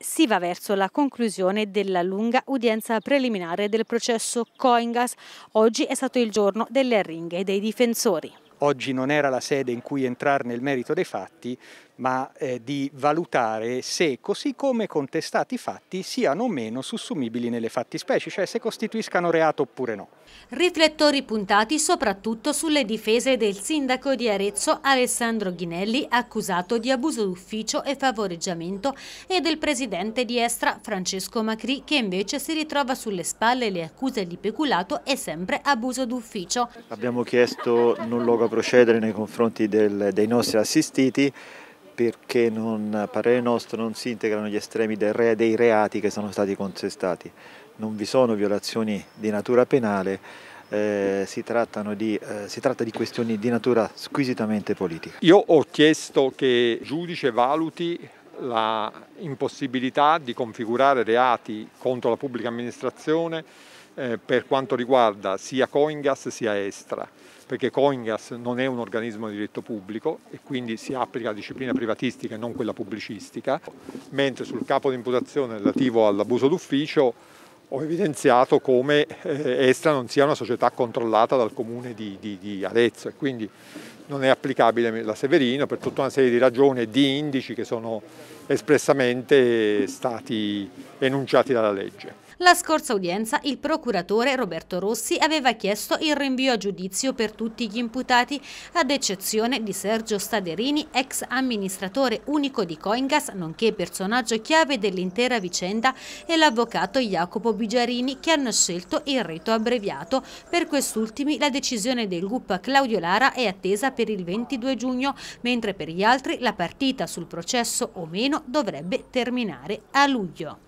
si va verso la conclusione della lunga udienza preliminare del processo Coingas. Oggi è stato il giorno delle arringhe dei difensori oggi non era la sede in cui entrare nel merito dei fatti, ma eh, di valutare se, così come contestati i fatti, siano o meno sussumibili nelle fattispecie, cioè se costituiscano reato oppure no. Riflettori puntati soprattutto sulle difese del sindaco di Arezzo Alessandro Ghinelli, accusato di abuso d'ufficio e favoreggiamento, e del presidente di Estra Francesco Macri, che invece si ritrova sulle spalle le accuse di peculato e sempre abuso d'ufficio. Abbiamo chiesto non logo procedere nei confronti del, dei nostri assistiti perché non, a parere nostro non si integrano gli estremi re, dei reati che sono stati contestati. Non vi sono violazioni di natura penale, eh, si, di, eh, si, tratta di questioni di natura squisitamente politica. Io ho chiesto che il giudice valuti la impossibilità di configurare reati contro la pubblica amministrazione eh, per quanto riguarda sia Coingas sia Estra, perché Coingas non è un organismo di diritto pubblico e quindi si applica la disciplina privatistica e non quella pubblicistica, mentre sul capo di imputazione relativo all'abuso d'ufficio ho evidenziato come eh, Estra non sia una società controllata dal comune di, di, di, Arezzo e quindi non è applicabile la Severino per tutta una serie di ragioni e di indici che sono espressamente stati enunciati dalla legge. La scorsa udienza il procuratore Roberto Rossi aveva chiesto il rinvio a giudizio per tutti gli imputati, ad eccezione di Sergio Staderini, ex amministratore unico di Coingas, nonché personaggio chiave dell'intera vicenda, e l'avvocato Jacopo Bigiarini che hanno scelto il rito abbreviato. Per quest'ultimi la decisione del GUP Claudio Lara è attesa per il 22 giugno, mentre per gli altri la partita sul processo o meno dovrebbe terminare a luglio.